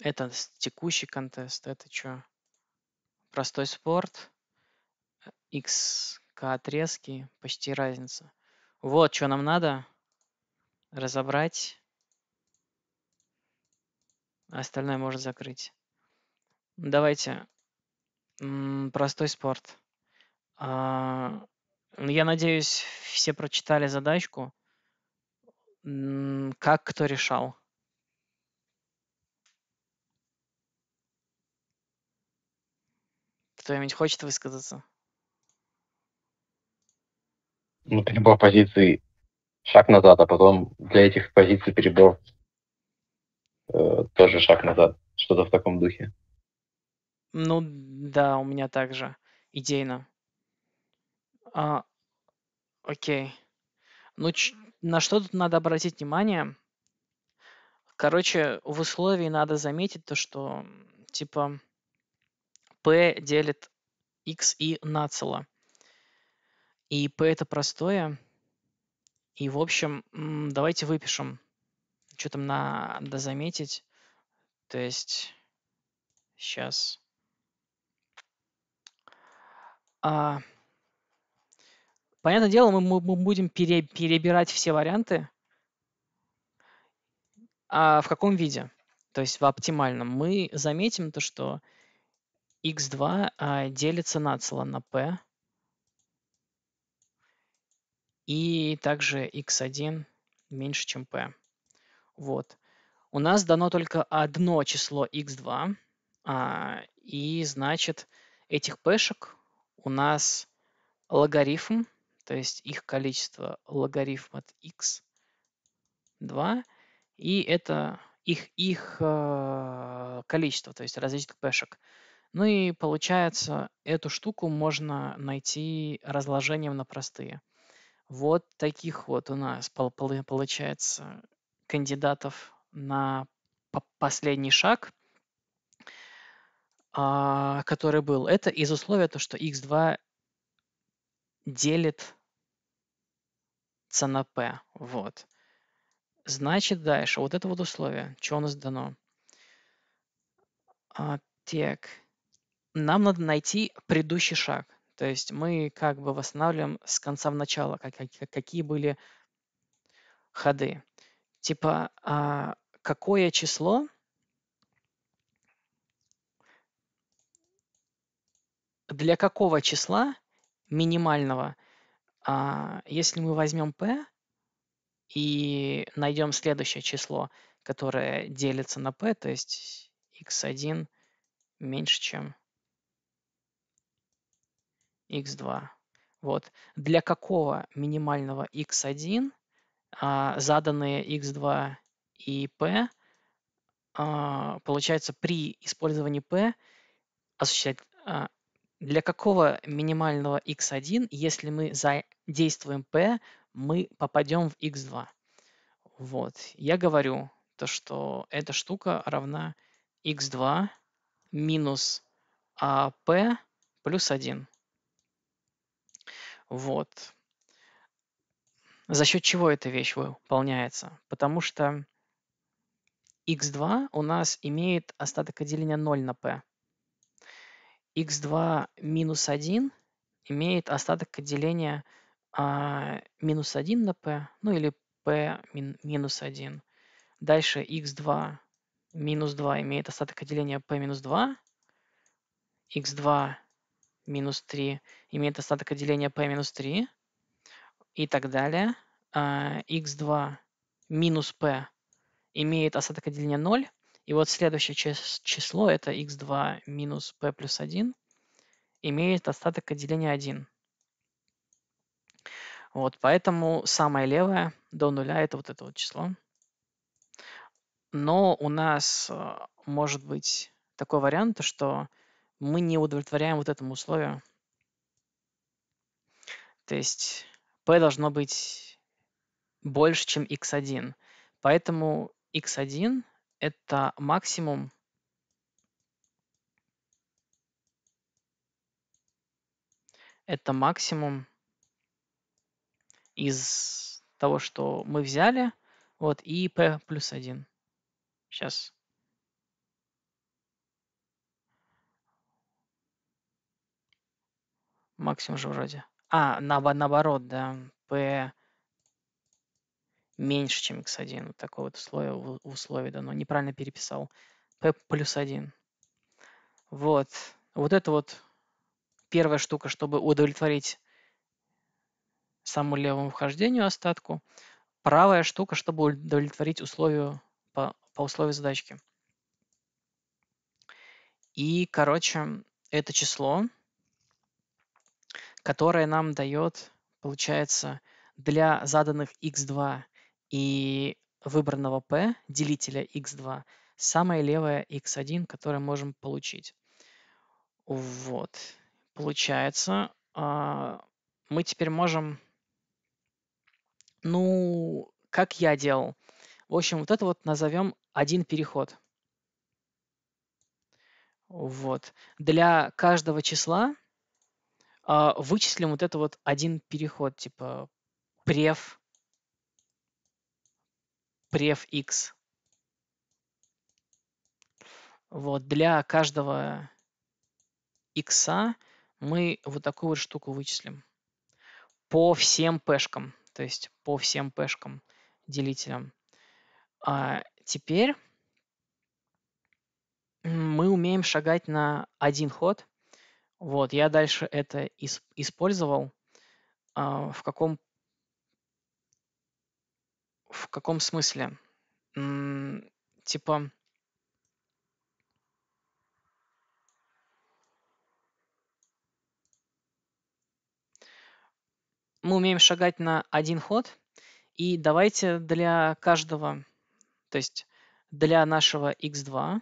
это текущий контест, это что? Простой спорт, XK э, отрезки, почти разница. Вот, что нам надо разобрать. Остальное можно закрыть. Давайте. М -м, простой спорт. А -а я надеюсь, все прочитали задачку. М как кто решал? Кто-нибудь хочет высказаться? Ну, перебор позиций шаг назад, а потом для этих позиций перебор э, тоже шаг назад. Что-то в таком духе. Ну, да, у меня также. Идейно. А, окей. Ну, на что тут надо обратить внимание? Короче, в условии надо заметить то, что, типа, p делит x и нацело. И p это простое. И, в общем, давайте выпишем, что там надо заметить. То есть сейчас. А, понятное дело, мы, мы, мы будем пере, перебирать все варианты. А в каком виде? То есть в оптимальном. Мы заметим то, что x2 а, делится нацело на p. И также x1 меньше, чем p. Вот. У нас дано только одно число x2, а, и значит этих пэшек у нас логарифм, то есть их количество логарифм от x2, и это их, их э, количество, то есть различных шек ну и получается, эту штуку можно найти разложением на простые. Вот таких вот у нас получается кандидатов на последний шаг, а, который был. Это из условия то, что x2 делит c на p. Вот. Значит, дальше. Вот это вот условие, что у нас дано. А, так, нам надо найти предыдущий шаг. То есть мы как бы восстанавливаем с конца в начало, как- как- какие были ходы. Типа, а, какое число для какого числа минимального, а, если мы возьмем p и найдем следующее число, которое делится на p, то есть x1 меньше, чем x2. Вот. Для какого минимального x1 а, заданные x2 и p а, получается при использовании p осуществлять а, для какого минимального x1, если мы задействуем p, мы попадем в x2. Вот. Я говорю то, что эта штука равна x2 минус а, p плюс 1. Вот. За счет чего эта вещь выполняется? Потому что x2 у нас имеет остаток отделения 0 на p. x2 минус 1 имеет остаток отделения а, минус 1 на p, ну или p минус 1. Дальше x2 минус 2 имеет остаток отделения p минус 2. x2 минус 3 имеет остаток от деления p минус 3 и так далее. x2 а, минус p имеет остаток от деления 0. И вот следующее число, это x2 минус p плюс 1, имеет остаток от деления 1. Вот, поэтому самое левое до нуля это вот это вот число. Но у нас а, может быть такой вариант, что мы не удовлетворяем вот этому условию. То есть p должно быть больше, чем x1. Поэтому x1 – это максимум это максимум из того, что мы взяли, вот, и p плюс 1. Сейчас Максимум же вроде. А, на, наоборот, да. P меньше, чем x1. Вот такое вот условие, условие да, но Неправильно переписал. P плюс 1. Вот. Вот это вот первая штука, чтобы удовлетворить самому левому вхождению остатку. Правая штука, чтобы удовлетворить условию по, по условию задачки. И, короче, это число которая нам дает, получается, для заданных x2 и выбранного p, делителя x2, самое левое x1, которое можем получить. Вот. Получается, а, мы теперь можем... Ну, как я делал. В общем, вот это вот назовем один переход. Вот. Для каждого числа а, вычислим вот это вот один переход, типа прев, прев x. Вот, для каждого x мы вот такую вот штуку вычислим. По всем пешкам, то есть по всем пешкам делителям. А теперь мы умеем шагать на один ход – вот, я дальше это использовал. А, в каком в каком смысле? типа мы умеем шагать на один ход, и давайте для каждого, то есть для нашего x2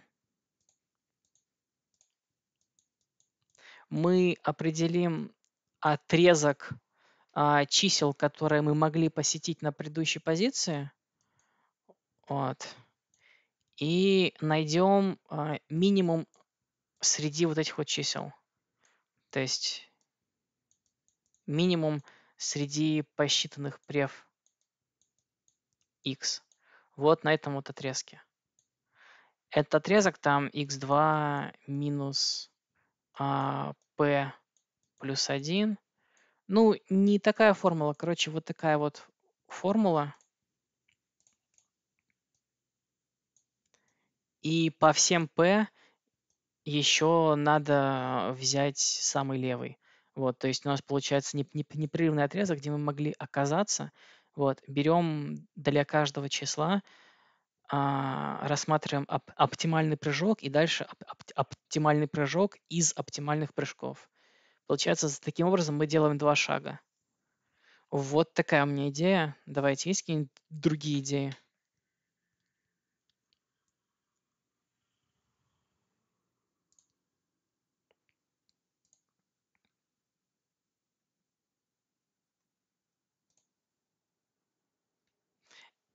мы определим отрезок а, чисел, которые мы могли посетить на предыдущей позиции. Вот. И найдем а, минимум среди вот этих вот чисел. То есть минимум среди посчитанных прев x. Вот на этом вот отрезке. Этот отрезок там x2 минус а, p плюс 1. Ну, не такая формула, короче, вот такая вот формула. И по всем p еще надо взять самый левый. Вот, то есть у нас получается непрерывный отрезок, где мы могли оказаться. Вот, берем для каждого числа а, рассматриваем оп- оптимальный прыжок и дальше оп- оп- оптимальный прыжок из оптимальных прыжков. Получается, таким образом мы делаем два шага. Вот такая у меня идея. Давайте, есть какие-нибудь другие идеи?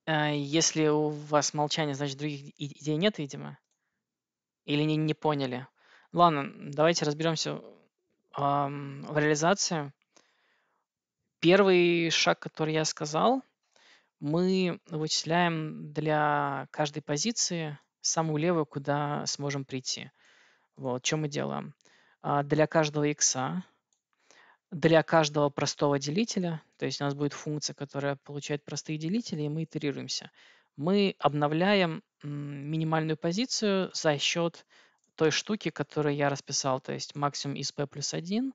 Э, если у вас молчание, значит, других идей нет, видимо? Или не, не поняли? Ладно, давайте разберемся ам, в реализации. Первый шаг, который я сказал, мы вычисляем для каждой позиции самую левую, куда сможем прийти. Вот, что мы делаем? А, для каждого икса для каждого простого делителя, то есть у нас будет функция, которая получает простые делители, и мы итерируемся. Мы обновляем минимальную позицию за счет той штуки, которую я расписал, то есть максимум из p плюс 1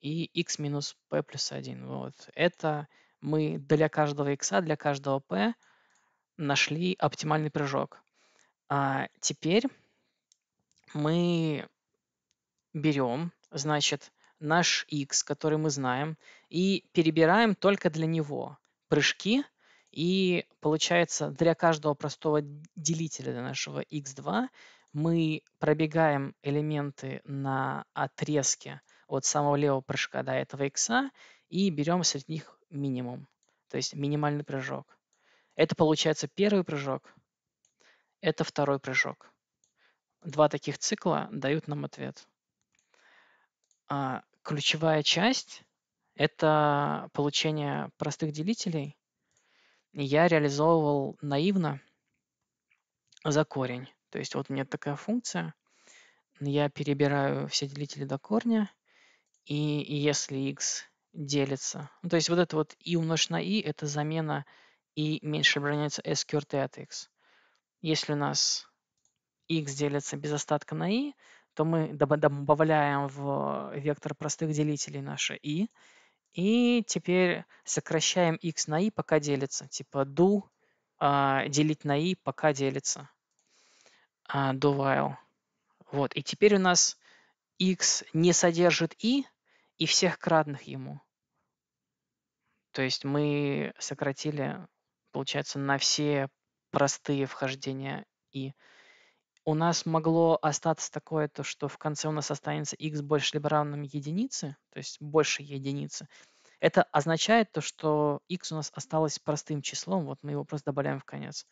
и x минус p плюс 1. Вот. Это мы для каждого x, для каждого p нашли оптимальный прыжок. А теперь мы берем, значит, наш x, который мы знаем, и перебираем только для него прыжки, и получается для каждого простого делителя для нашего x2 мы пробегаем элементы на отрезке от самого левого прыжка до этого x и берем среди них минимум, то есть минимальный прыжок. Это получается первый прыжок, это второй прыжок. Два таких цикла дают нам ответ. А, ключевая часть — это получение простых делителей. И я реализовывал наивно за корень. То есть вот у меня такая функция. Я перебираю все делители до корня, и, если x делится. Ну, то есть вот это вот и умножить на и – это замена и меньше равняется sqrt от x. Если у нас x делится без остатка на i, то мы добавляем в вектор простых делителей наше i, и теперь сокращаем x на i, пока делится. Типа do а, делить на i, пока делится. Do а, while. Вот, и теперь у нас x не содержит i и всех кратных ему. То есть мы сократили, получается, на все простые вхождения и у нас могло остаться такое, то, что в конце у нас останется x больше либо равным единице, то есть больше единицы. Это означает то, что x у нас осталось простым числом, вот мы его просто добавляем в конец.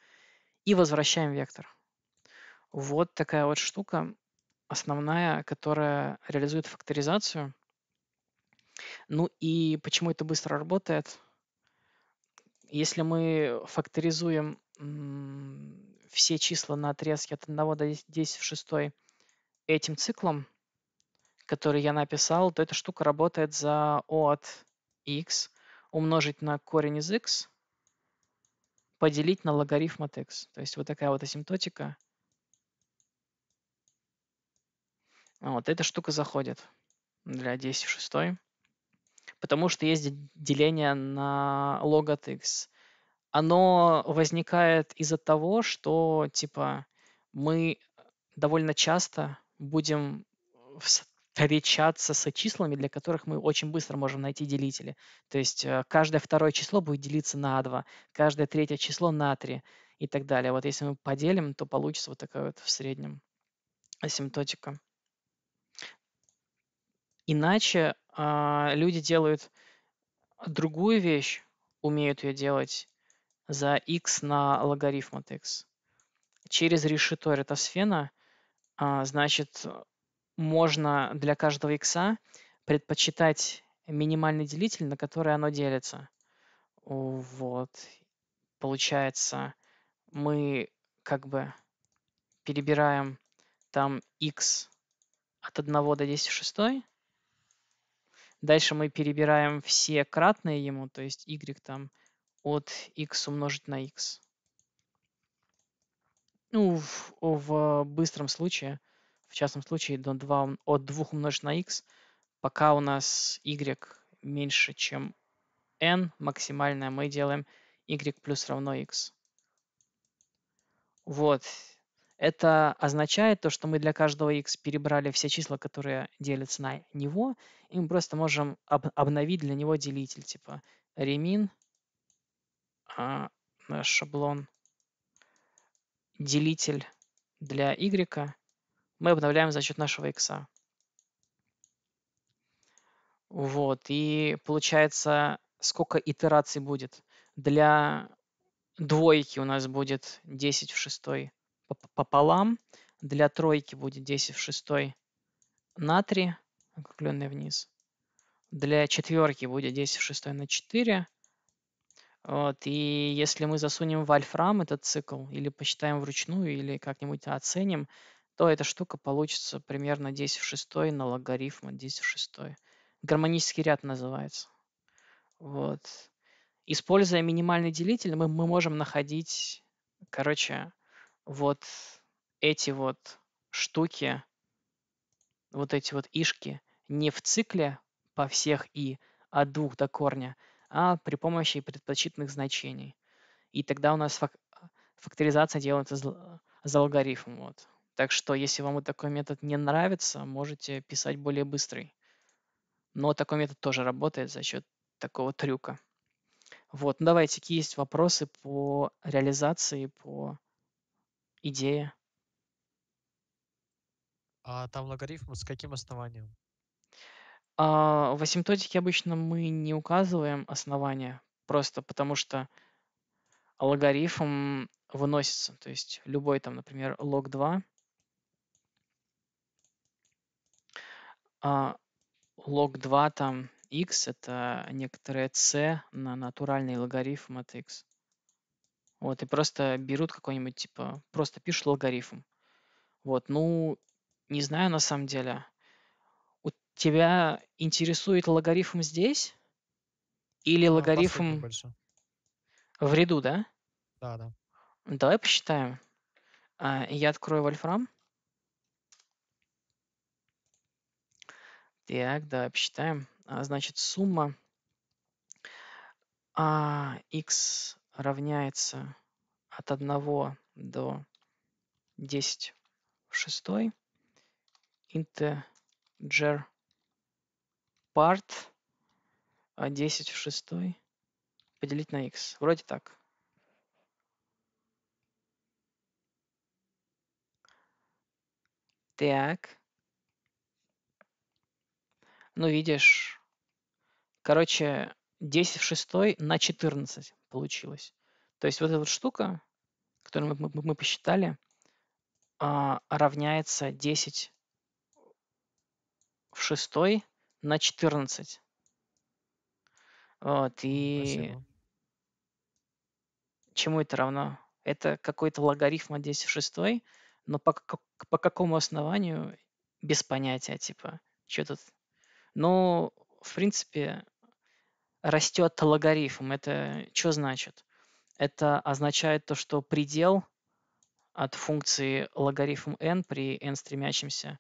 И возвращаем вектор. Вот такая вот штука основная, которая реализует факторизацию. Ну и почему это быстро работает? Если мы факторизуем все числа на отрезке от 1 до 10 в 6 этим циклом, который я написал, то эта штука работает за O от x умножить на корень из x поделить на логарифм от x. То есть вот такая вот асимптотика. Вот эта штука заходит для 10 в 6. Потому что есть деление на лог от x оно возникает из-за того, что, типа, мы довольно часто будем э, встречаться с числами, для которых мы очень быстро можем найти делители. То есть э, каждое второе число будет делиться на 2, каждое третье число на 3 и так далее. Вот если мы поделим, то получится вот такая вот в среднем асимптотика. Иначе э, люди делают другую вещь, умеют ее делать за x на логарифм от x. Через решето ретосфена, а, значит, можно для каждого x предпочитать минимальный делитель, на который оно делится. Вот. Получается, мы как бы перебираем там x от 1 до 10 в 6. Дальше мы перебираем все кратные ему, то есть y там от x умножить на x. Ну, в, в быстром случае, в частном случае, до 2, от 2 умножить на x, пока у нас y меньше, чем n максимальное, мы делаем y плюс равно x. Вот. Это означает то, что мы для каждого x перебрали все числа, которые делятся на него, и мы просто можем об обновить для него делитель, типа remin а, наш шаблон делитель для y мы обновляем за счет нашего x. Вот, и получается, сколько итераций будет. Для двойки у нас будет 10 в шестой пополам, для тройки будет 10 в шестой на 3, округленное вниз. Для четверки будет 10 в шестой на 4, вот, и если мы засунем в альфрам этот цикл, или посчитаем вручную, или как-нибудь оценим, то эта штука получится примерно 10 в 6 на логарифм 10 в 6. Гармонический ряд называется. Вот. Используя минимальный делитель, мы, мы можем находить, короче, вот эти вот штуки, вот эти вот ишки не в цикле по всех и от а двух до корня – а при помощи предпочитанных значений. И тогда у нас фак- факторизация делается за, за алгоритм. Вот. Так что, если вам вот такой метод не нравится, можете писать более быстрый. Но такой метод тоже работает за счет такого трюка. Вот, ну давайте, какие есть вопросы по реализации, по идее? А там логарифм с каким основанием? А, в асимптотике обычно мы не указываем основания, просто потому что логарифм выносится. То есть любой там, например, лог 2, а, лог 2 там x это некоторое c на натуральный логарифм от x. Вот, и просто берут какой-нибудь, типа, просто пишут логарифм. Вот, ну, не знаю на самом деле. Тебя интересует логарифм здесь? Или а, логарифм в ряду, да? Да, да. Давай посчитаем. А, я открою Wolfram. Так, да, посчитаем. А, значит, сумма а, x равняется от 1 до 10 в 6 integer part, а 10 в шестой поделить на x. Вроде так. Так. Ну, видишь. Короче, 10 в шестой на 14 получилось. То есть вот эта вот штука, которую мы, мы, мы посчитали, а, равняется 10 в шестой на 14. Вот, и Спасибо. чему это равно? Это какой-то логарифм от 10 в 6, но по, по какому основанию, без понятия, типа, что тут. Ну, в принципе, растет логарифм. Это что значит? Это означает то, что предел от функции логарифм n при n стремящемся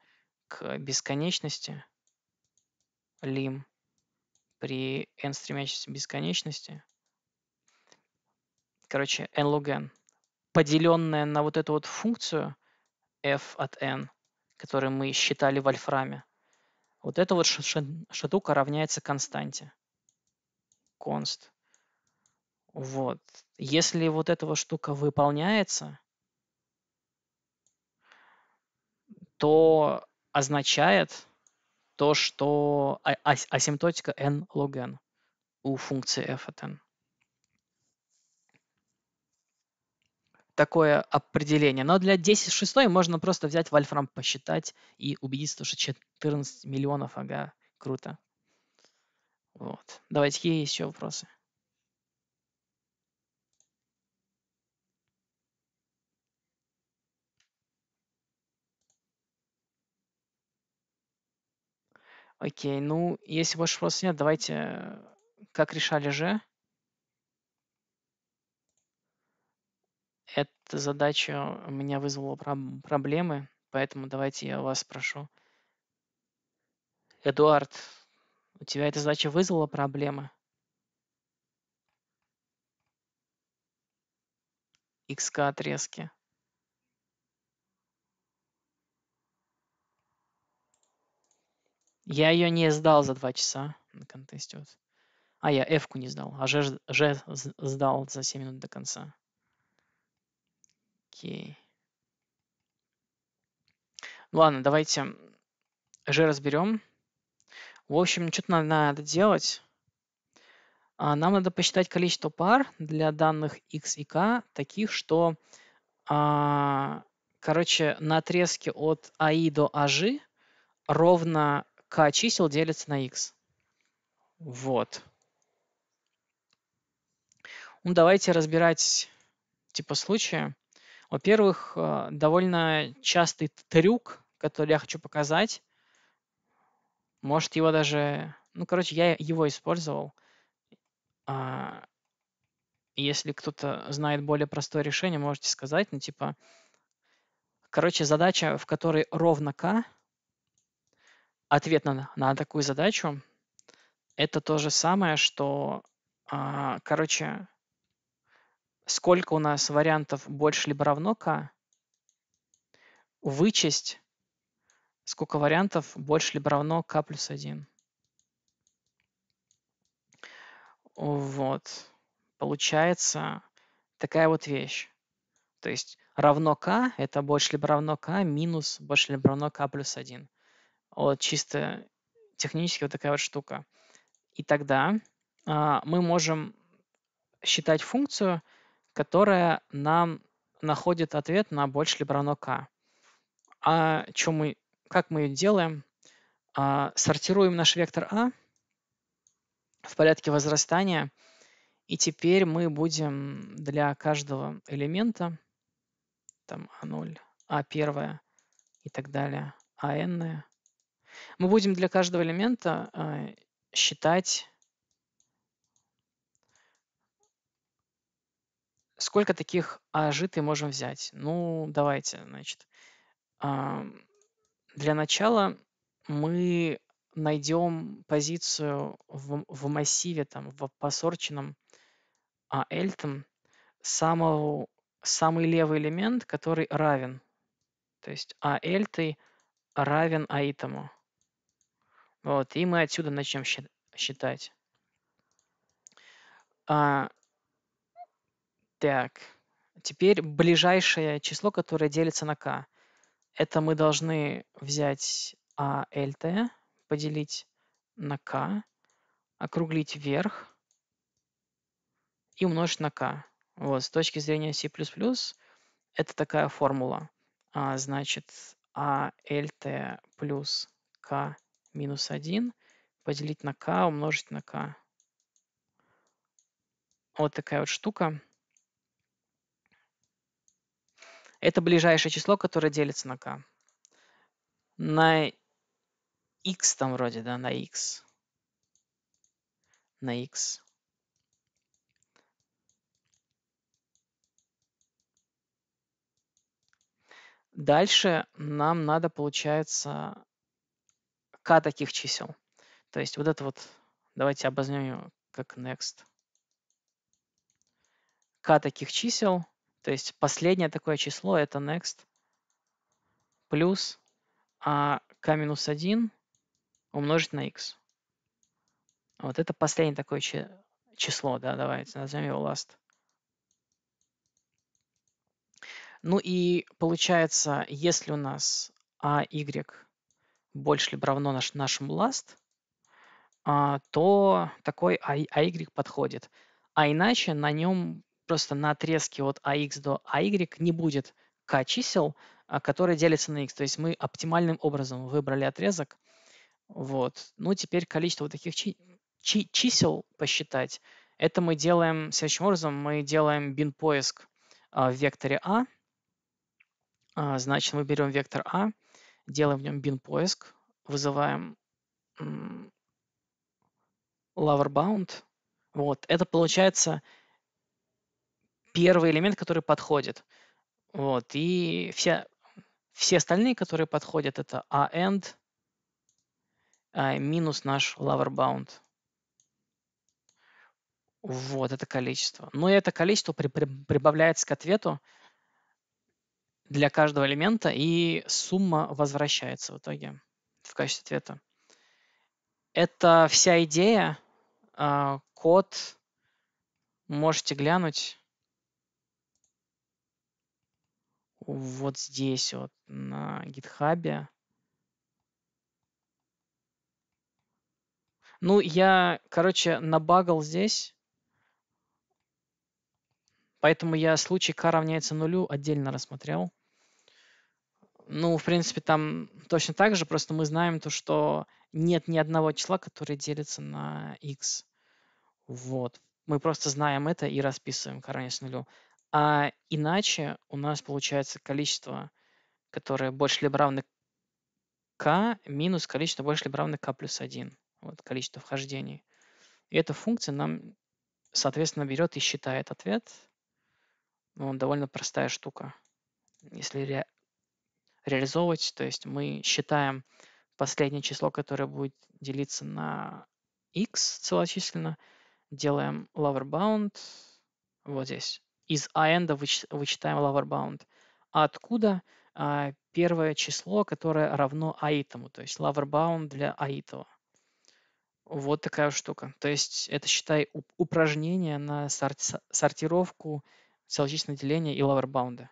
к бесконечности – лим при n стремящейся бесконечности, короче, n log n, поделенное на вот эту вот функцию f от n, которую мы считали в альфраме, вот эта вот штука равняется константе. конст. Вот. Если вот эта вот штука выполняется, то означает, то, что а, а, асимптотика n log n у функции f от n. Такое определение. Но для 10 шестой можно просто взять вольфрам, посчитать и убедиться, что 14 миллионов, ага, круто. Вот. Давайте, какие еще вопросы? Окей, ну, если больше вопросов нет, давайте, как решали же? Эта задача у меня вызвала проблемы, поэтому давайте я вас спрошу, Эдуард, у тебя эта задача вызвала проблемы? XK отрезки. Я ее не сдал за два часа на контесте. Вот. А я F-ку не сдал, а Ж, Ж сдал за 7 минут до конца. Окей. Ну ладно, давайте Ж разберем. В общем, что-то надо, надо делать. А, нам надо посчитать количество пар для данных x и k, таких, что, а, короче, на отрезке от аи до аж ровно k чисел делится на x. Вот. Ну, давайте разбирать типа случая. Во-первых, э, довольно частый трюк, который я хочу показать. Может, его даже... Ну, короче, я его использовал. А, если кто-то знает более простое решение, можете сказать. Ну, типа, короче, задача, в которой ровно k, ответ на, на такую задачу это то же самое, что, а, короче, сколько у нас вариантов больше либо равно к, вычесть, сколько вариантов больше либо равно к плюс 1. Вот. Получается такая вот вещь. То есть равно k – это больше либо равно k минус больше либо равно k плюс 1. Вот чисто технически вот такая вот штука. И тогда а, мы можем считать функцию, которая нам находит ответ на больше либо равно k. А что мы, как мы ее делаем? А, сортируем наш вектор а в порядке возрастания. И теперь мы будем для каждого элемента, там а0, а1 и так далее, ан, мы будем для каждого элемента э, считать, сколько таких ажи можем взять. Ну, давайте, значит. Э, для начала мы найдем позицию в, в массиве, там, в посорченном а, эльтом, самого, самый левый элемент, который равен. То есть а эльтой равен аитому. Вот, и мы отсюда начнем считать. А, так, теперь ближайшее число, которое делится на k. Это мы должны взять ALT, а, поделить на k, округлить вверх и умножить на k. Вот, с точки зрения C++ это такая формула. А, значит, ALT а, плюс k минус 1 поделить на k, умножить на k. Вот такая вот штука. Это ближайшее число, которое делится на k. На x там вроде, да, на x. На x. Дальше нам надо, получается, k таких чисел. То есть вот это вот, давайте обозначим как next. k таких чисел, то есть последнее такое число это next плюс а k-1 умножить на x. Вот это последнее такое число, да, давайте назовем его last. Ну и получается, если у нас а, y больше либо равно наш, нашему last, а, то такой AY подходит. А иначе на нем просто на отрезке от AX до AY не будет K чисел, а, которые делятся на X. То есть мы оптимальным образом выбрали отрезок. Вот. Ну, теперь количество вот таких чи- чи- чисел посчитать. Это мы делаем следующим образом. Мы делаем бин-поиск а, в векторе А. Значит, мы берем вектор А – делаем в нем bin поиск, вызываем bound. Вот, это получается первый элемент, который подходит. Вот, и все, все остальные, которые подходят, это a-end а а, минус наш bound. Вот это количество. Но это количество при, при, прибавляется к ответу, для каждого элемента, и сумма возвращается в итоге в качестве ответа. Это вся идея. А, код можете глянуть вот здесь вот на гитхабе. Ну, я, короче, набагал здесь. Поэтому я случай k равняется нулю отдельно рассмотрел. Ну, в принципе, там точно так же, просто мы знаем то, что нет ни одного числа, которое делится на x. Вот. Мы просто знаем это и расписываем корень корнец нулю. А иначе у нас получается количество, которое больше либо равно k, минус количество больше либо равно k плюс 1. Вот количество вхождений. И эта функция нам, соответственно, берет и считает ответ. Ну, довольно простая штука, если реализовывать. То есть мы считаем последнее число, которое будет делиться на x целочисленно, делаем lower bound вот здесь. Из AND вычитаем lower bound. А откуда а, первое число, которое равно аитому, то есть lower bound для аитова. Вот такая штука. То есть это, считай, упражнение на сорти сортировку целочисленного деления и lower лавербаунда.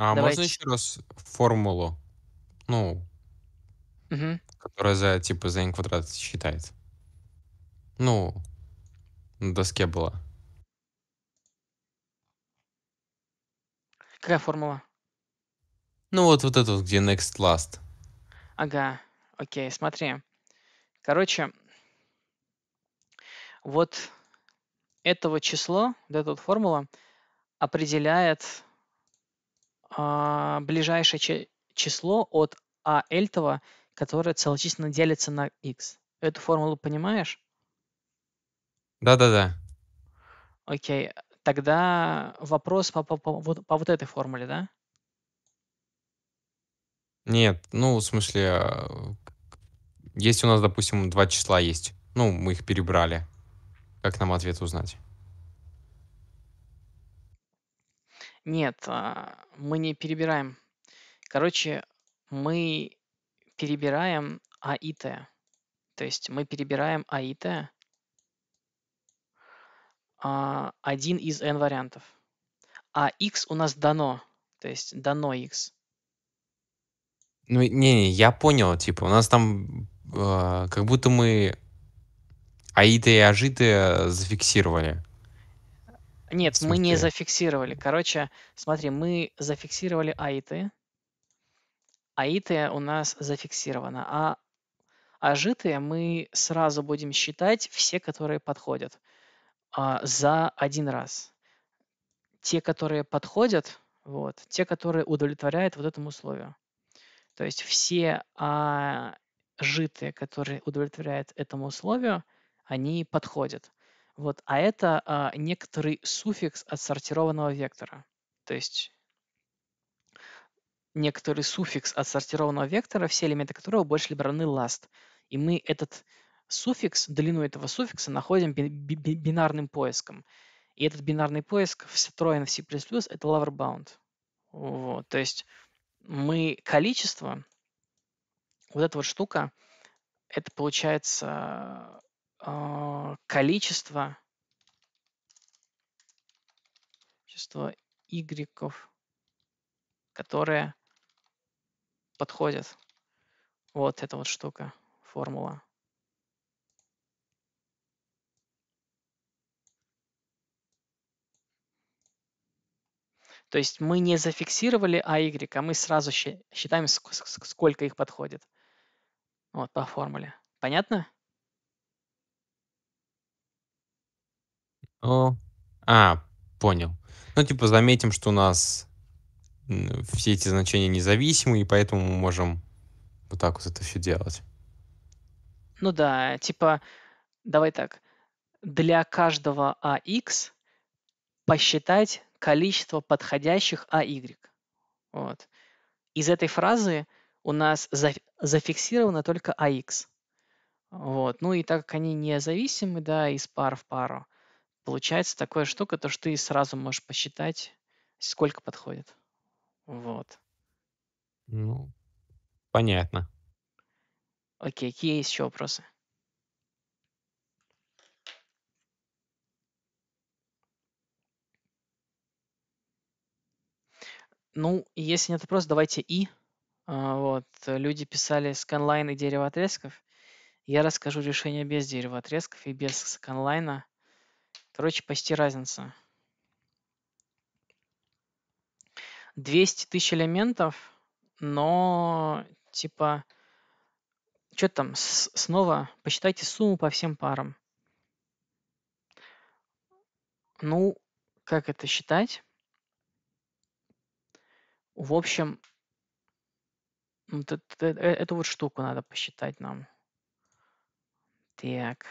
А Давайте. можно еще раз формулу, ну, Мгм. которая за типа за n квадрат считает? Ну, на доске была. Какая формула? Ну вот вот это вот, где next last. Ага, окей, смотри. Короче, вот это вот число, вот эта вот формула определяет а, ближайшее число от а эльтова, которое целочисленно делится на x. Эту формулу понимаешь? Да-да-да. Окей, тогда вопрос по, по, по, вот, по вот этой формуле, да? Нет, ну, в смысле, э, есть у нас, допустим, два числа есть. Ну, мы их перебрали. Как нам ответ узнать? Нет, а, мы не перебираем. Короче, мы перебираем АИТ. То есть мы перебираем АИТ а, один из n вариантов. А x у нас дано. То есть дано x. Ну, не-не, я понял, типа, у нас там э, как будто мы аиты и ажиты э, зафиксировали. Нет, мы не зафиксировали. Короче, смотри, мы зафиксировали аиты. Аиты у нас зафиксировано. А ажитые мы сразу будем считать все, которые подходят а, за один раз. Те, которые подходят, вот, те, которые удовлетворяют вот этому условию. То есть все а, житые, которые удовлетворяют этому условию, они подходят. Вот, а это а, некоторый суффикс отсортированного вектора. То есть некоторый суффикс отсортированного вектора, все элементы которого больше либо равны last. И мы этот суффикс, длину этого суффикса находим бинарным поиском. И этот бинарный поиск встроен в C++, это lower bound. Вот, то есть мы количество, вот эта вот штука, это получается а, количество количество игреков, которые подходят. Вот эта вот штука, формула. То есть мы не зафиксировали а y, а мы сразу считаем, сколько их подходит. Вот по формуле. Понятно? О. А, понял. Ну, типа, заметим, что у нас все эти значения независимы, и поэтому мы можем вот так вот это все делать. Ну да, типа, давай так. Для каждого AX посчитать количество подходящих AY. Вот. Из этой фразы у нас за- зафиксировано только AX. Вот. Ну и так как они независимы, да, из пар в пару, Получается такая штука, то что ты сразу можешь посчитать, сколько подходит. Вот. Ну, понятно. Окей, какие есть еще вопросы? Ну, если нет вопросов, давайте и. А, вот. Люди писали сканлайн и дерево отрезков. Я расскажу решение без дерева отрезков и без сканлайна короче почти разница двести тысяч элементов но типа что там снова посчитайте сумму по всем парам ну как это считать в общем вот это, э, э, эту вот штуку надо посчитать нам так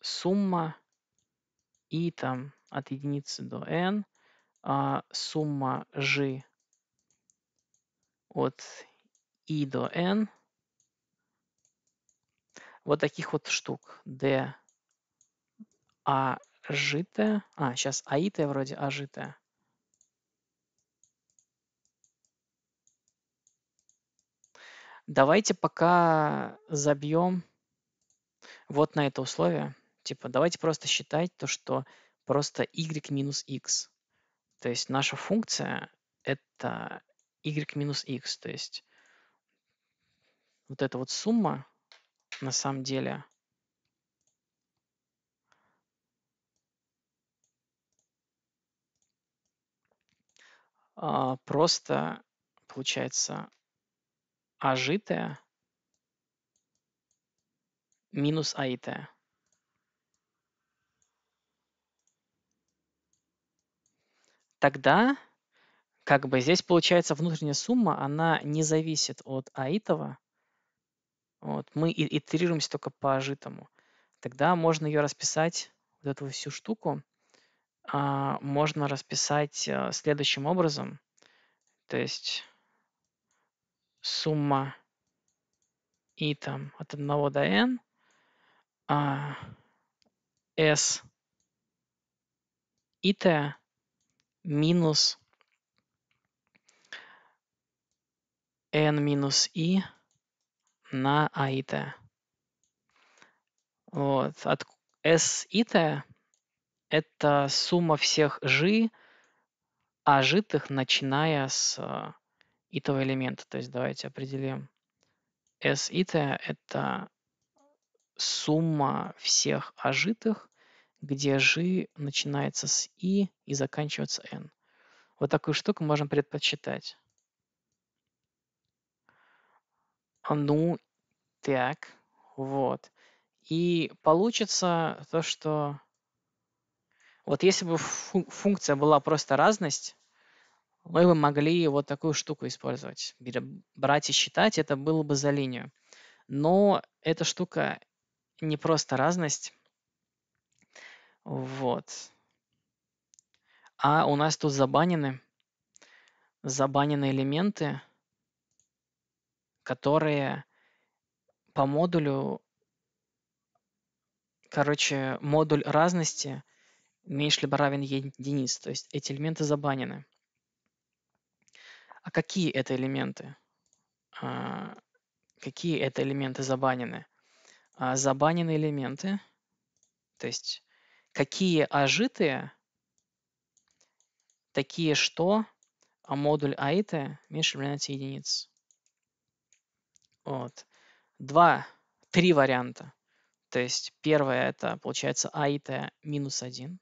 сумма и там от единицы до n а, сумма g от i до n вот таких вот штук d a а житая а сейчас a а i аитая вроде a а ажитая давайте пока забьем вот на это условие Типа, давайте просто считать то, что просто y минус x. То есть наша функция – это y минус x. То есть вот эта вот сумма на самом деле а, – просто получается ажитая минус аитая. Тогда как бы здесь, получается, внутренняя сумма, она не зависит от аитова. Вот, мы и- итерируемся только по ажитому. Тогда можно ее расписать, вот эту всю штуку, а, можно расписать а, следующим образом. То есть сумма и там от 1 до n, а, s и t минус n минус i на а Вот. От s и t это сумма всех жи, а житых, начиная с э, итого элемента. То есть давайте определим. S и t это сумма всех ожитых, а где жи начинается с и и заканчивается n. Вот такую штуку можно предпочитать. А ну, так, вот. И получится то, что... Вот если бы функция была просто разность, мы бы могли вот такую штуку использовать. Брать и считать, это было бы за линию. Но эта штука не просто разность, вот. А у нас тут забанены, забанены элементы, которые по модулю, короче, модуль разности меньше либо равен единиц. То есть эти элементы забанены. А какие это элементы? А, какие это элементы забанены? А, забанены элементы, то есть какие ажиты, такие что А модуль аиты меньше равняется единиц. Вот. Два, три варианта. То есть первое это получается аита минус один.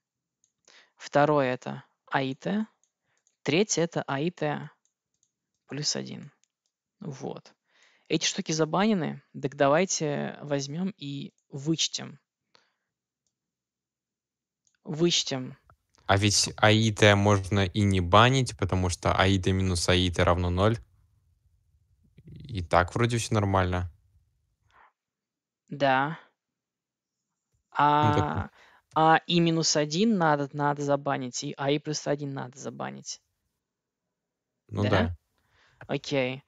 Второе это аита. Третье это аита плюс один. Вот. Эти штуки забанены, так давайте возьмем и вычтем вычтем. А ведь аита можно и не банить, потому что аита минус аита равно 0. И так вроде все нормально. Да. А, ну, а и минус 1 надо, надо забанить, и а и плюс 1 надо забанить. Ну да. да. Окей.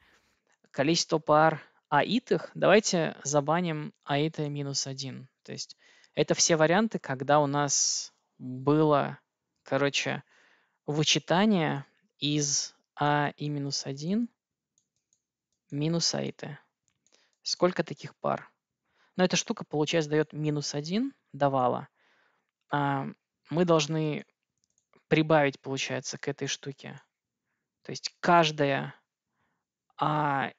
Количество пар аитых давайте забаним аита минус 1. То есть это все варианты, когда у нас было, короче, вычитание из а и минус 1 минус а и т. Сколько таких пар? Но эта штука, получается, дает минус 1, давала. А мы должны прибавить, получается, к этой штуке. То есть каждая а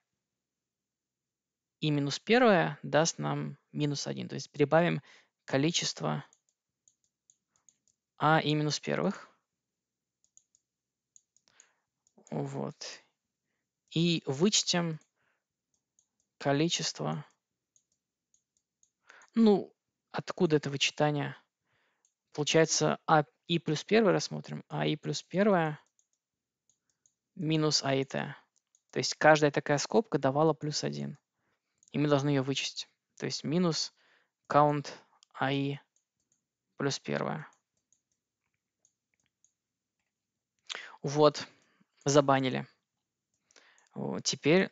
и минус первая даст нам минус 1. То есть прибавим количество а и минус первых. Вот. И вычтем количество. Ну, откуда это вычитание? Получается, А и плюс первое рассмотрим. А и плюс первое минус А и Т. То есть каждая такая скобка давала плюс один. И мы должны ее вычесть. То есть минус count а и плюс первое. Вот, забанили. Вот, теперь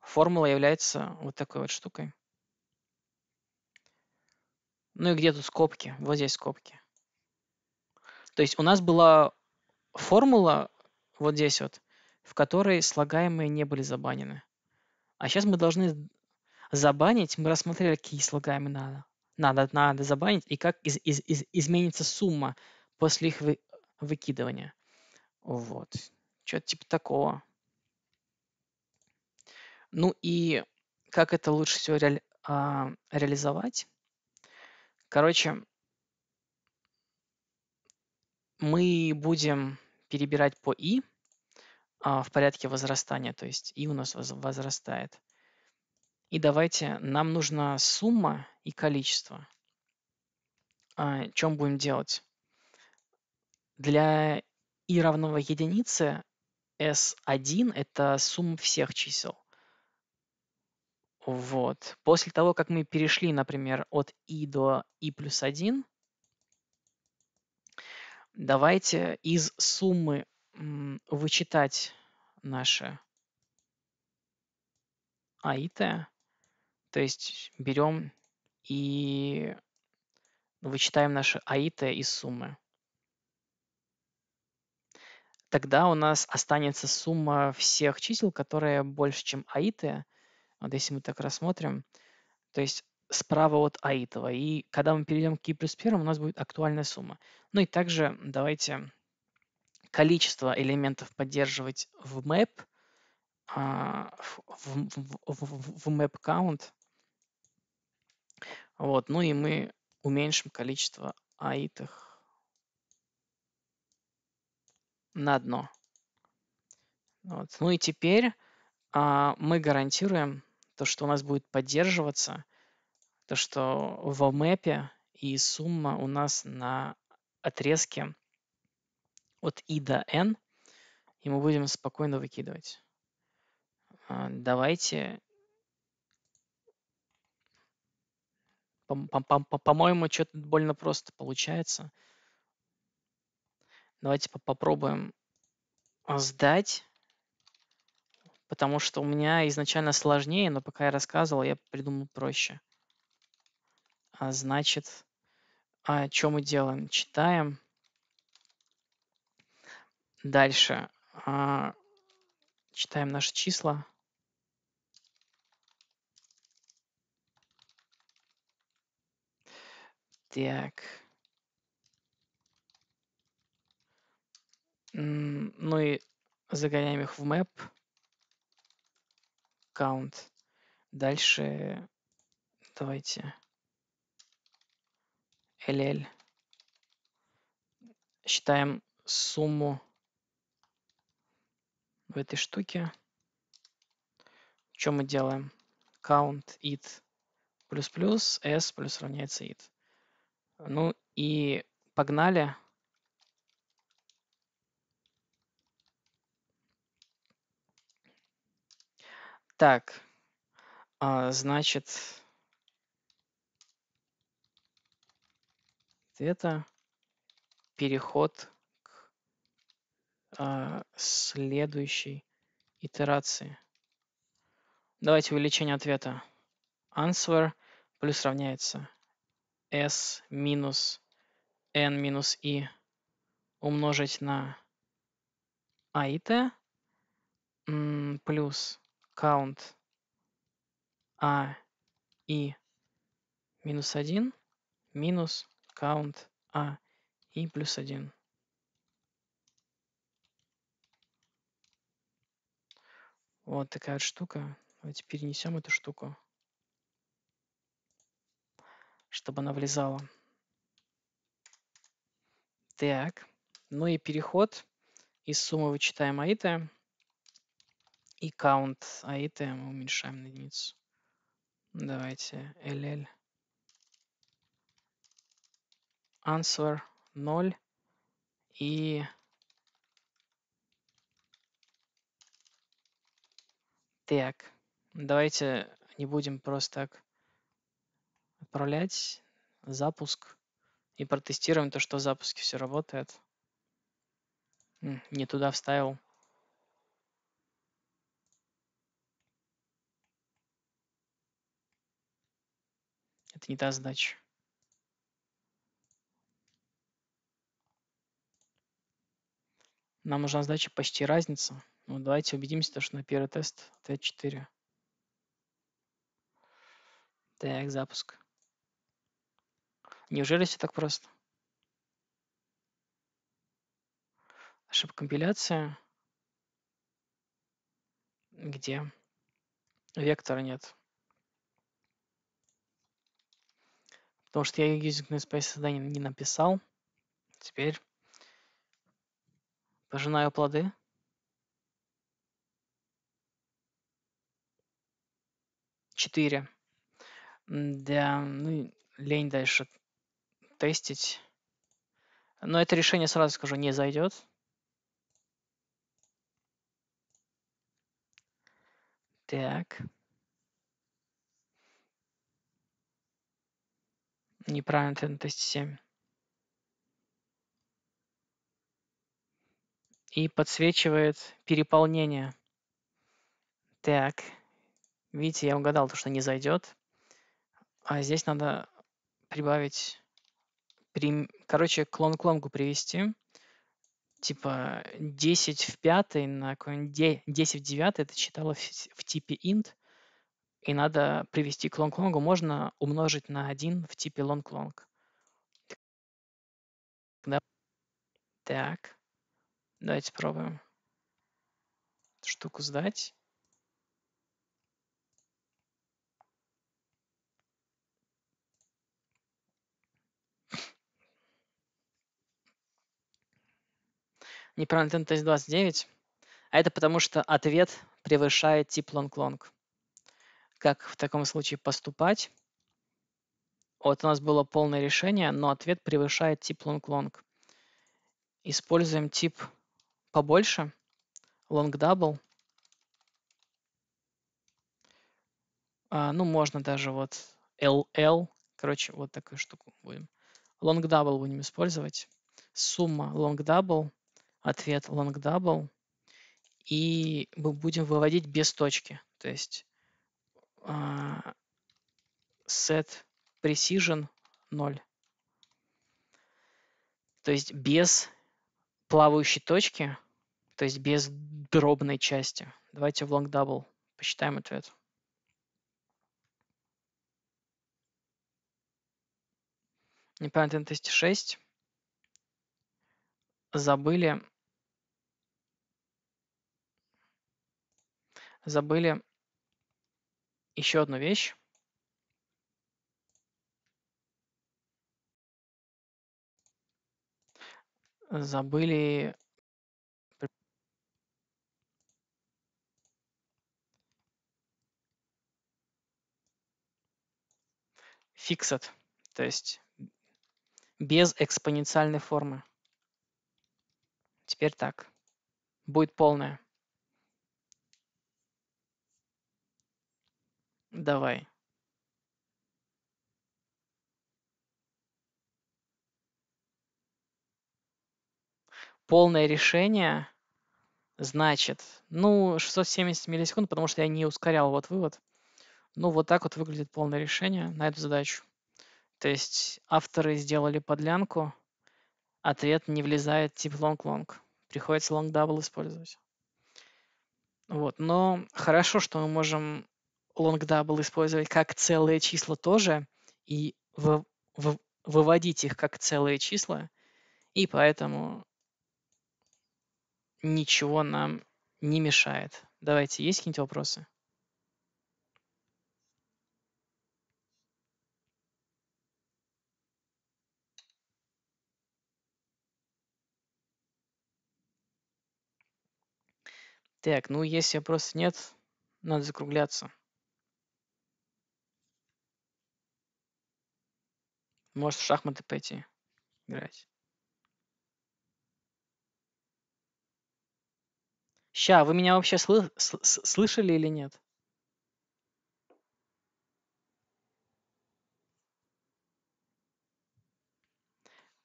формула является вот такой вот штукой. Ну и где тут скобки? Вот здесь скобки. То есть у нас была формула вот здесь вот, в которой слагаемые не были забанены. А сейчас мы должны забанить. Мы рассмотрели, какие слагаемые надо. Надо, надо забанить. И как из, из, из, изменится сумма после их вы, выкидывания. Вот. Что-то типа такого. Ну и как это лучше всего реаль, а, реализовать? Короче, мы будем перебирать по и а, в порядке возрастания, то есть и у нас возрастает. И давайте, нам нужна сумма и количество. А, чем будем делать? Для и равного единице S1 – это сумма всех чисел. Вот. После того, как мы перешли, например, от i до i плюс 1, давайте из суммы вычитать наше а и t. То есть берем и вычитаем наше а и t из суммы. Тогда у нас останется сумма всех чисел, которые больше, чем аиты. Вот если мы так рассмотрим, то есть справа от аитова. И когда мы перейдем к и плюс первому, у нас будет актуальная сумма. Ну и также давайте количество элементов поддерживать в map, а, в, в, в, в map count. Вот, ну и мы уменьшим количество аитов на дно. Вот. Ну и теперь а, мы гарантируем то, что у нас будет поддерживаться, то, что в омэпе и сумма у нас на отрезке от i до n, и мы будем спокойно выкидывать. А, давайте по-моему, -по -по -по что-то больно просто получается. Давайте попробуем а, сдать, потому что у меня изначально сложнее, но пока я рассказывал, я придумал проще. А значит, а, что мы делаем? Читаем. Дальше. А, читаем наши числа. Так. Ну и загоняем их в map count. Дальше давайте LL. Считаем сумму в этой штуке. Что мы делаем? Count it плюс плюс s плюс равняется it. Ну и погнали. Так, а, значит, это переход к а, следующей итерации. Давайте увеличение ответа. Answer плюс равняется s минус n минус i умножить на a ait плюс count a а и минус 1 минус count a а и плюс 1. Вот такая вот штука. Давайте перенесем эту штуку, чтобы она влезала. Так. Ну и переход. Из суммы вычитаем аиты и count аиты мы уменьшаем на единицу. Давайте ll. Answer 0 и так. Давайте не будем просто так отправлять запуск и протестируем то, что в запуске все работает. Не туда вставил. Это не та задача. Нам нужна задача почти разница. Ну, давайте убедимся, что на первый тест Т4. Так, запуск. Неужели все так просто? Ошибка компиляции. Где? Вектора нет. Потому что я юзинг на SPS не написал. Теперь пожинаю плоды. Четыре. Да, ну, лень дальше тестить. Но это решение, сразу скажу, не зайдет. Так. Неправильно ответ на тесте 7. И подсвечивает переполнение. Так. Видите, я угадал то, что не зайдет. А здесь надо прибавить... Короче, клон к лонгу привести. Типа 10 в 5 на какой-нибудь 10 в 9 это читало в типе int. И надо привести к лонг-лонгу, можно умножить на 1 в типе лонг-лонг. Да. Так, давайте пробуем штуку сдать. неправильный тест 29, а это потому, что ответ превышает тип long long. Как в таком случае поступать? Вот у нас было полное решение, но ответ превышает тип long-long. Используем тип побольше, long-double. А, ну, можно даже вот LL, короче, вот такую штуку будем. Long-double будем использовать. Сумма long-double, ответ long-double. И мы будем выводить без точки, то есть а, set precision 0. То есть без плавающей точки, то есть без дробной части. Давайте в long double посчитаем ответ. На непонятном тесте 6 забыли забыли еще одну вещь. Забыли фиксат, то есть без экспоненциальной формы. Теперь так. Будет полная. Давай. Полное решение значит, ну, 670 миллисекунд, потому что я не ускорял вот вывод. Ну, вот так вот выглядит полное решение на эту задачу. То есть авторы сделали подлянку, ответ не влезает тип long-long. Приходится long-double использовать. Вот. Но хорошо, что мы можем long double использовать как целые числа тоже и в, в, выводить их как целые числа. И поэтому ничего нам не мешает. Давайте, есть какие-нибудь вопросы? Так, ну если вопросов нет, надо закругляться. Может, в шахматы пойти играть. Ща, вы меня вообще слы слышали или нет?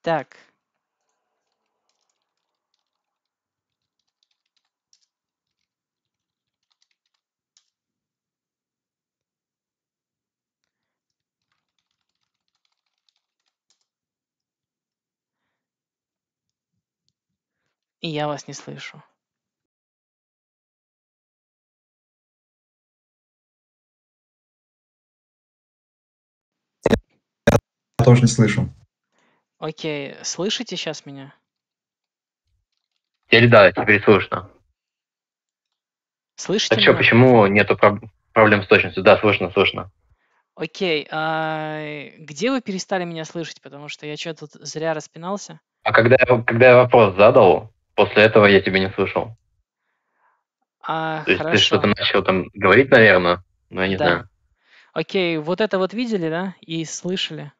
Так. и я вас не слышу. Я тоже не слышу. Окей, слышите сейчас меня? Теперь да, теперь слышно. Слышите а меня? что, почему нету проблем с точностью? Да, слышно, слышно. Окей, а где вы перестали меня слышать? Потому что я что-то зря распинался. А когда, я- когда я вопрос задал, после этого я тебя не слышал. А, То есть хорошо. ты что-то начал там говорить, наверное, но я не да. знаю. Окей, вот это вот видели, да, и слышали?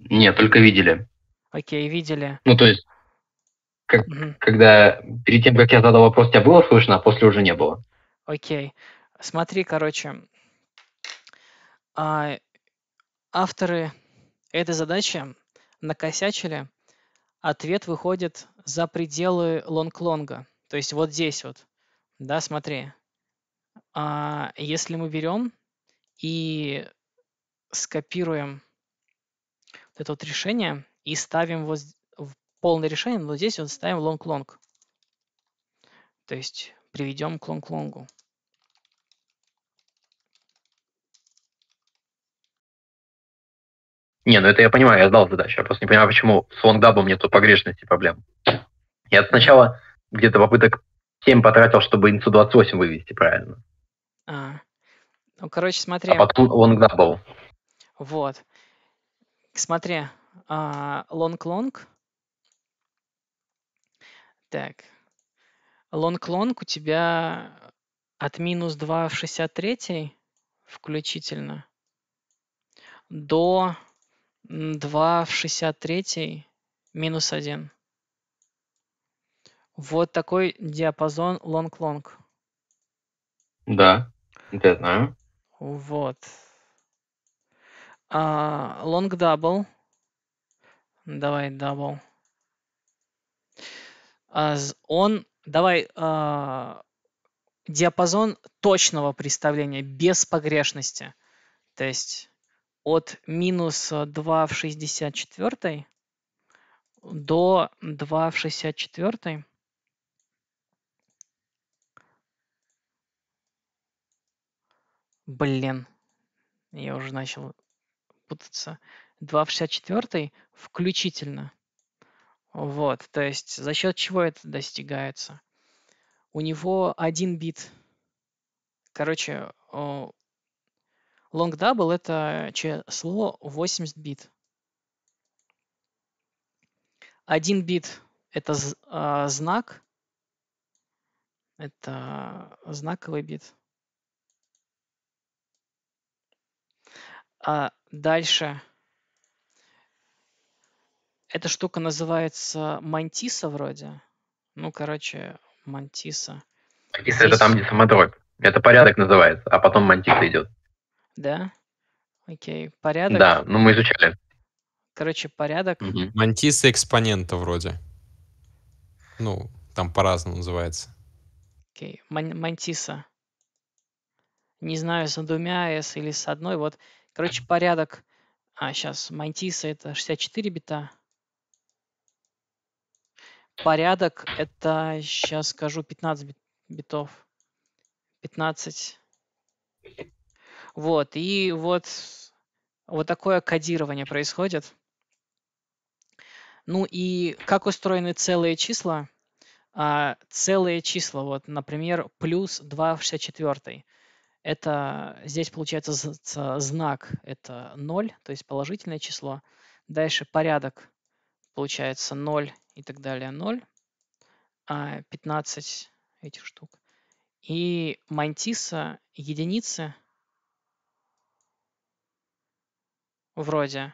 Нет, только видели. Окей, видели. Ну, то есть, как, угу. когда перед тем, как я задал вопрос, тебя было слышно, а после уже не было. Окей. Смотри, короче, а, авторы этой задачи накосячили ответ выходит за пределы лонг-лонга. То есть вот здесь вот. Да, смотри. А если мы берем и скопируем вот это вот решение и ставим вот в полное решение, но здесь вот ставим лонг-лонг. То есть приведем к лонг-лонгу. Не, ну это я понимаю, я сдал задачу. Я просто не понимаю, почему с лонгдабом тут погрешности проблем. Я сначала где-то попыток 7 потратил, чтобы инцу 28 вывести правильно. А, ну, короче, смотри. А потом лонгдабл. Вот. Смотри, лонг-лонг. А, так. Лонг-лонг у тебя от минус 2 в 63 включительно до М, 2 в 63 минус 1. Вот такой диапазон лонг-лонг. Да, это я знаю. Вот. А, Лонг дабл. Давай дабл. А, он, давай, а, диапазон точного представления, без погрешности. То есть от минус 2 э, в 64 до 2 в 64. Блин, я уже начал путаться. 2 в 64 включительно. Вот, то есть за счет чего это достигается? У него один бит. Короче, Long double – это число 80 бит. Один бит – это а, знак, это знаковый бит. А дальше эта штука называется мантиса вроде. Ну, короче, мантиса. Мантиса это там, где самодробь. Это порядок называется, а потом мантиса идет. Да? Окей. Порядок. Да, ну мы изучали. Короче, порядок. Мгм. Мантиса экспонента вроде. Ну, там по-разному называется. Окей. Ман- Мантиса. Не знаю, с двумя S или с одной. Вот, короче, порядок. А, сейчас. Мантиса это 64 бита. Порядок это, сейчас скажу, 15 бит- битов. 15. Вот, и вот, вот такое кодирование происходит. Ну и как устроены целые числа? А, целые числа, вот, например, плюс 2 в 64. Это здесь получается знак, это 0, то есть положительное число. Дальше порядок, получается 0 и так далее, 0. А 15 этих штук. И мантиса единицы, Вроде.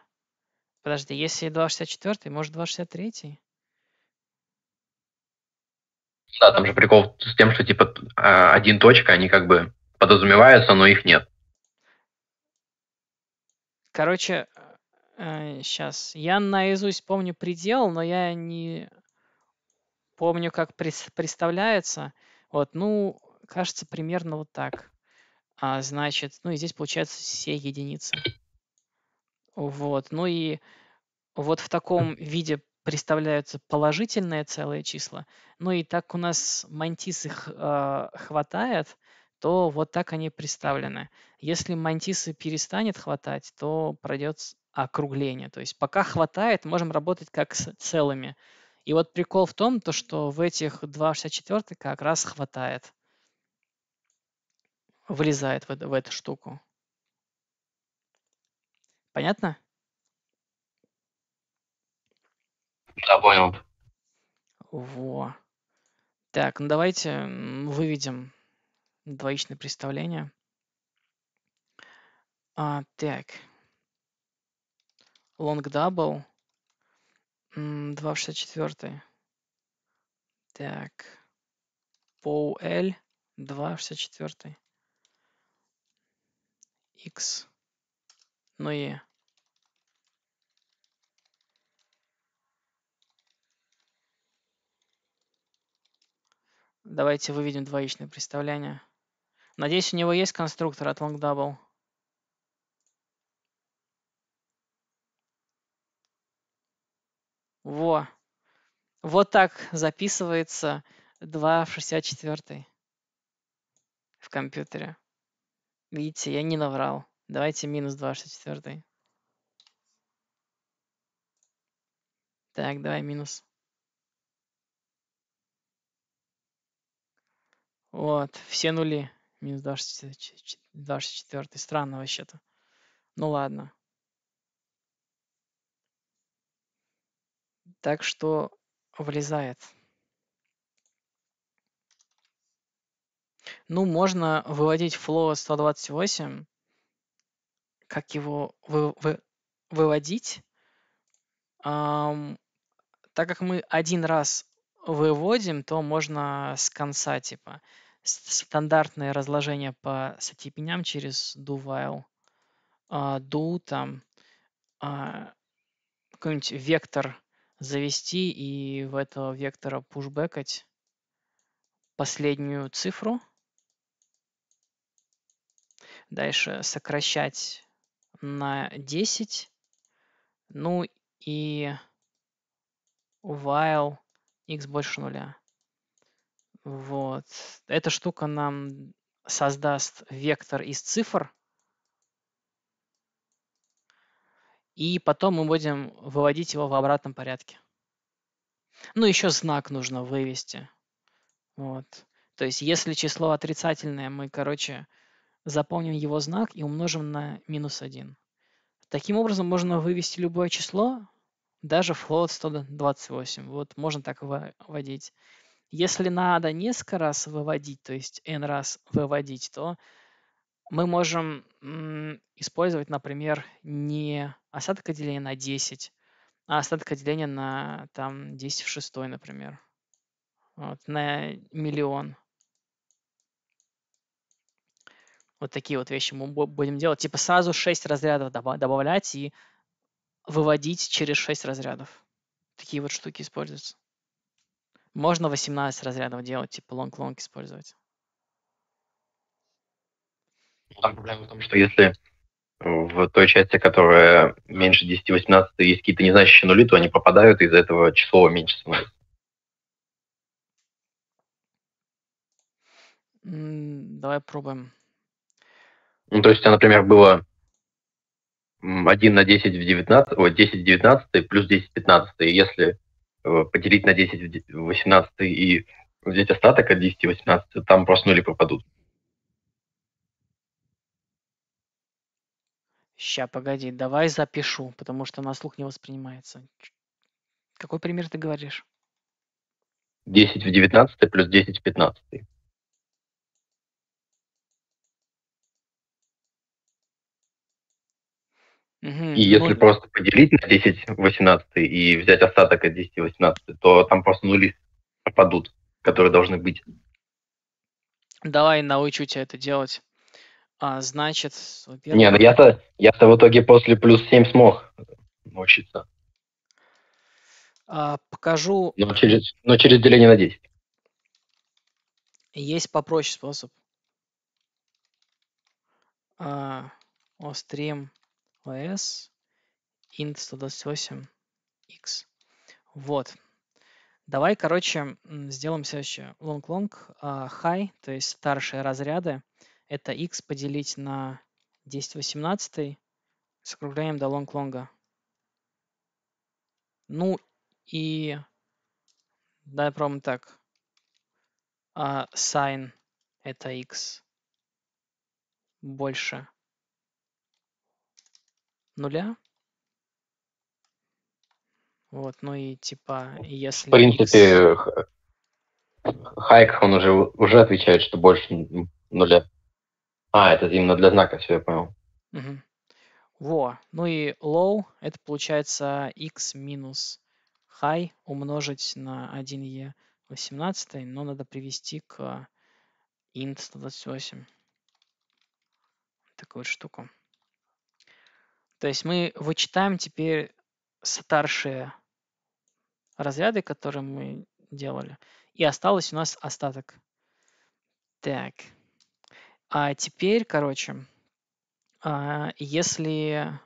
Подожди, если 2.64, может 2.63? Да, там же прикол с тем, что типа а, один точка, они как бы подразумеваются, но их нет. Короче, сейчас. Э, я наизусть помню предел, но я не помню, как представляется. Вот, ну, кажется, примерно вот так. А, значит, ну и здесь получается все единицы. Вот. Ну и вот в таком виде представляются положительные целые числа. Ну и так у нас мантис их э, хватает, то вот так они представлены. Если мантисы перестанет хватать, то пройдет округление. То есть пока хватает, можем работать как с целыми. И вот прикол в том, то, что в этих 2.64 как раз хватает. Вылезает в, в эту штуку. Понятно? Да, понял. Во. Так, ну давайте выведем двоичное представление. А, так. Long double. М, 2,64. Так. Pou L. 2,64. X но ну и Давайте выведем двоичное представление. Надеюсь, у него есть конструктор от long double. Во. Вот так записывается 2 в 64 в компьютере. Видите, я не наврал. Давайте минус 2 64. Так, давай минус. Вот, все нули. Минус 264. Странно вообще-то. Ну ладно. Так что влезает. Ну, можно выводить флоу 128 как его вы, вы, выводить. Эм, так как мы один раз выводим, то можно с конца, типа, стандартное разложение по степеням через do while. Э, do там э, какой-нибудь вектор завести и в этого вектора пушбекать последнюю цифру. Дальше сокращать на 10. Ну и while x больше нуля. Вот. Эта штука нам создаст вектор из цифр. И потом мы будем выводить его в обратном порядке. Ну, еще знак нужно вывести. Вот. То есть, если число отрицательное, мы, короче, заполним его знак и умножим на минус 1. Таким образом можно вывести любое число, даже float 128. Вот можно так выводить. Если надо несколько раз выводить, то есть n раз выводить, то мы можем использовать, например, не остаток деления на 10, а остаток деления на там, 10 в 6, например. Вот, на миллион. Вот такие вот вещи мы будем делать. Типа сразу 6 разрядов добавлять и выводить через 6 разрядов. Такие вот штуки используются. Можно 18 разрядов делать, типа long-long использовать. Ну, там проблема в том, что если в той части, которая меньше 10-18, есть какие-то незначащие нули, то они попадают, и из-за этого число меньше становится. Давай пробуем. Ну, то есть, а, например, было 1 на 10 в 19, вот 10 в 19 плюс 10 в 15. если э, поделить на 10 в 18 и взять остаток от 10 в 18, там просто нули пропадут. Ща, погоди, давай запишу, потому что на слух не воспринимается. Какой пример ты говоришь? 10 в 19 плюс 10 в 15. и если ну... просто поделить на 10 18 и взять остаток от 10 18, то там просто нули пропадут, которые должны быть. Давай научу тебя это делать. А, значит... Не, ну я-то, я-то в итоге после плюс 7 смог научиться. А, покажу... Но через, но через деление на 10. Есть попроще способ. А, о, OS int 128x. Вот. Давай, короче, сделаем следующее. Long-long а, high, то есть старшие разряды, это x поделить на 10 18 Скругляем до long-long. Ну и... Давай пробуем так. Uh, sign это x больше нуля. Вот, ну и типа, если... В принципе, x... Хайк, он уже, уже отвечает, что больше нуля. А, это именно для знака, все, я понял. Угу. Во, ну и low, это получается x минус high умножить на 1e18, но надо привести к int128. Такую штуку. То есть мы вычитаем теперь старшие разряды, которые мы делали. И осталось у нас остаток. Так. А теперь, короче, а, если,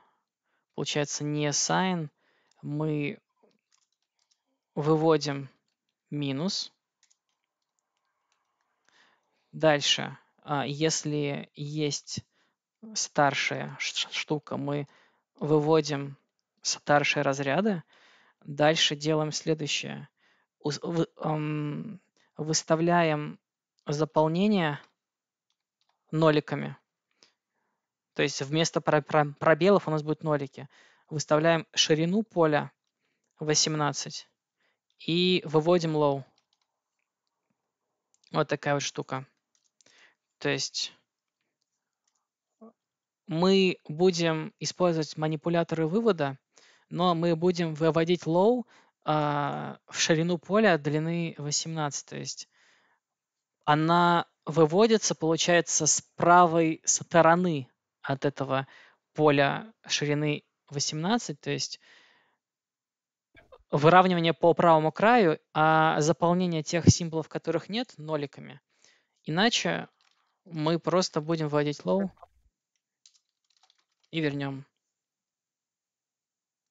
получается, не sign, мы выводим минус. Дальше, а если есть старшая штука, мы выводим сатаршие разряды. Дальше делаем следующее. Выставляем заполнение ноликами. То есть вместо пробелов у нас будут нолики. Выставляем ширину поля 18 и выводим low. Вот такая вот штука. То есть мы будем использовать манипуляторы вывода, но мы будем выводить low а, в ширину поля длины 18. То есть она выводится, получается, с правой стороны от этого поля ширины 18, то есть выравнивание по правому краю, а заполнение тех символов, которых нет, ноликами. Иначе мы просто будем вводить low и вернем.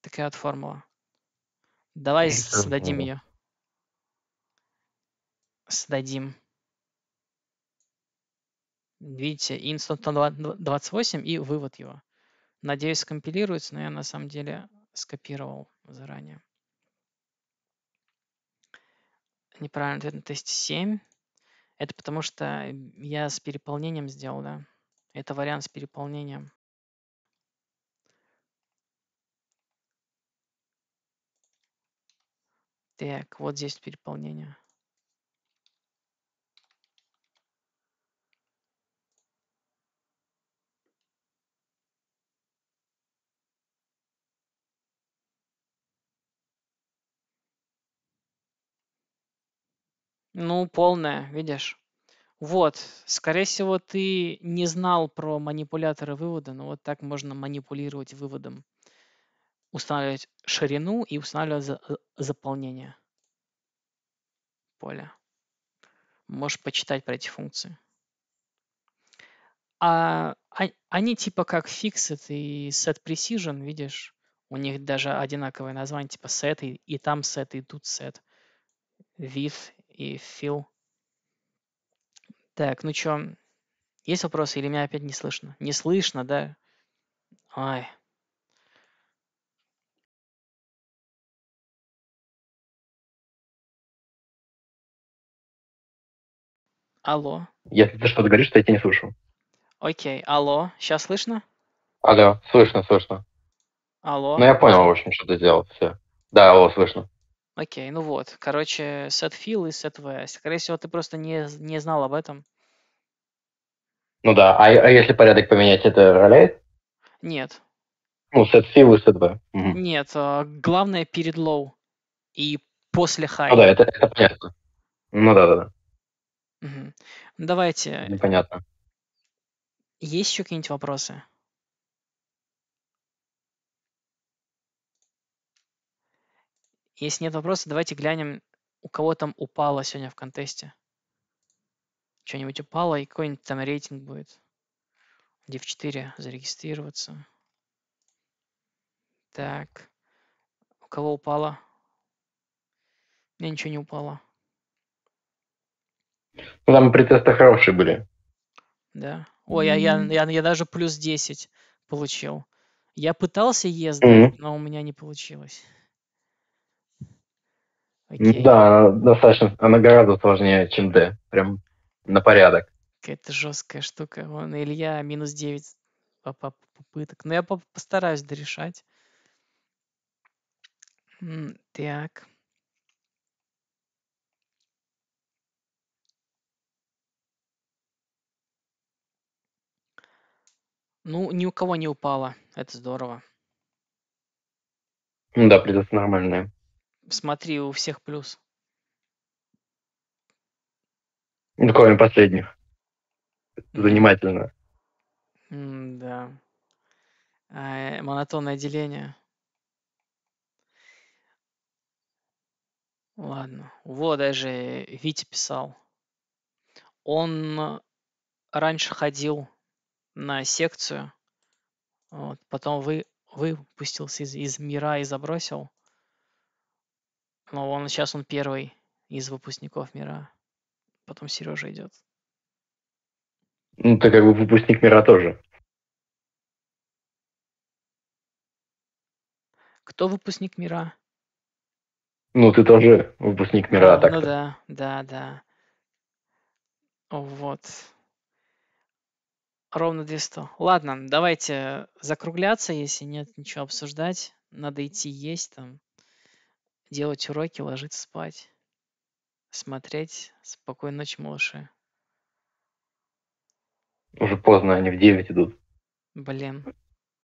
Такая вот формула. Давай сдадим ее. Сдадим. Видите, int 28 и вывод его. Надеюсь, скомпилируется, но я на самом деле скопировал заранее. Неправильно, ответ на тесте 7. Это потому что я с переполнением сделал, да? Это вариант с переполнением. Так, вот здесь переполнение. Ну, полная, видишь. Вот, скорее всего, ты не знал про манипуляторы вывода, но вот так можно манипулировать выводом устанавливать ширину и устанавливать э, заполнение поля. Можешь почитать про эти функции. А, а они типа как fixed и set precision, видишь? У них даже одинаковые названия, типа set, и, и там set, и тут set. With и fill. Так, ну чё, есть вопросы или меня опять не слышно? Не слышно, да? Ай. Алло. Если ты что-то говоришь, то я тебя не слышу. Окей, алло, сейчас слышно? Алло, слышно, слышно. Алло. Ну, я понял, в общем, что ты сделал, все. Да, алло, слышно. Окей, ну вот, короче, set fill и set setv. Скорее всего, ты просто не, не знал об этом. Ну да, а, а если порядок поменять, это роляет? Нет. Ну, set fill и setv. Угу. Нет, а, главное перед low и после high. Ну да, это, это понятно. Ну да, да, да. Мгм. Ну, давайте. Непонятно. Ну, Есть еще какие-нибудь вопросы? Если нет вопросов, давайте глянем, у кого там упало сегодня в контесте. Что-нибудь упало, и какой-нибудь там рейтинг будет. Div4 зарегистрироваться. Так. У кого упало? У меня ничего не упало. Ну, там претесты хорошие были. Да. Ой, а я, я, я, я даже плюс 10 получил. Я пытался ездить, mm-hmm. но у меня не получилось. Окей. Да, достаточно. Она гораздо сложнее, чем D. Прям на порядок. Какая-то жесткая штука. Вон, Илья минус 9 попыток. Но ну, я постараюсь дорешать. Так. Ну, ни у кого не упало. Это здорово. Ну Да, придется нормальная. Смотри, у всех плюс. Ну, кроме последних. занимательно. Да. А, э, монотонное деление. Ладно. Вот даже Витя писал. Он раньше ходил на секцию. Вот. Потом вы, выпустился из, из мира и забросил. Но он сейчас он первый из выпускников мира. Потом Сережа идет. Ну, ты как бы выпускник мира тоже. Кто выпускник мира? Ну, ты тоже выпускник мира, а, а так. Ну да, да, да. Вот. Ровно 200. Ладно, давайте закругляться, если нет ничего обсуждать. Надо идти есть там, делать уроки, ложиться спать, смотреть. Спокойной ночи, малыши. Уже поздно, они в 9 идут. Блин.